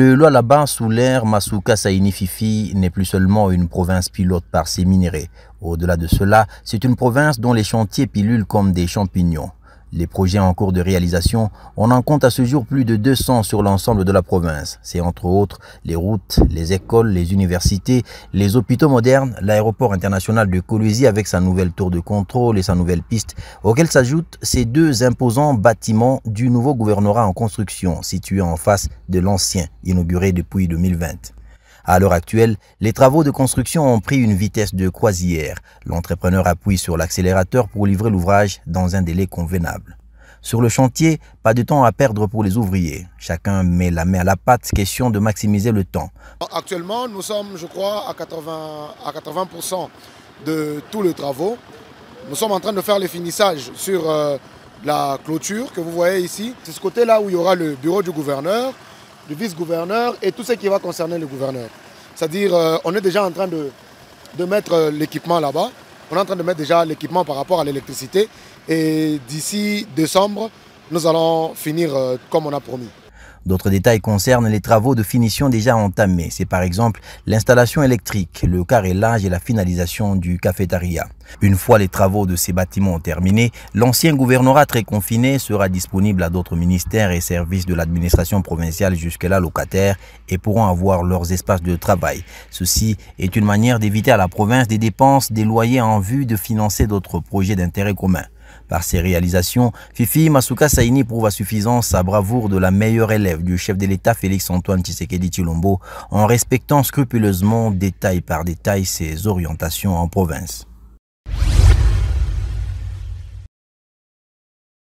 Le là bas sous l'air Masuka Saini Fifi n'est plus seulement une province pilote par ses minerais. Au-delà de cela, c'est une province dont les chantiers pilulent comme des champignons. Les projets en cours de réalisation, on en compte à ce jour plus de 200 sur l'ensemble de la province. C'est entre autres les routes, les écoles, les universités, les hôpitaux modernes, l'aéroport international de Colosie avec sa nouvelle tour de contrôle et sa nouvelle piste, auxquels s'ajoutent ces deux imposants bâtiments du nouveau gouvernorat en construction, situé en face de l'ancien, inauguré depuis 2020. À l'heure actuelle, les travaux de construction ont pris une vitesse de croisière. L'entrepreneur appuie sur l'accélérateur pour livrer l'ouvrage dans un délai convenable. Sur le chantier, pas de temps à perdre pour les ouvriers. Chacun met la main à la pâte, question de maximiser le temps. Actuellement, nous sommes, je crois, à 80%, à 80 de tous les travaux. Nous sommes en train de faire les finissages sur euh, la clôture que vous voyez ici. C'est ce côté-là où il y aura le bureau du gouverneur, le vice-gouverneur et tout ce qui va concerner le gouverneur. C'est-à-dire, euh, on est déjà en train de, de mettre euh, l'équipement là-bas. On est en train de mettre déjà l'équipement par rapport à l'électricité. Et d'ici décembre, nous allons finir euh, comme on a promis. D'autres détails concernent les travaux de finition déjà entamés. C'est par exemple l'installation électrique, le carrelage et la finalisation du cafétéria. Une fois les travaux de ces bâtiments terminés, l'ancien gouvernorat très confiné sera disponible à d'autres ministères et services de l'administration provinciale jusque-là locataires et pourront avoir leurs espaces de travail. Ceci est une manière d'éviter à la province des dépenses des loyers en vue de financer d'autres projets d'intérêt commun. Par ses réalisations, Fifi Masuka Saini prouve à suffisance sa bravoure de la meilleure élève du chef de l'État Félix-Antoine Tshisekedi tilombo en respectant scrupuleusement détail par détail ses orientations en province.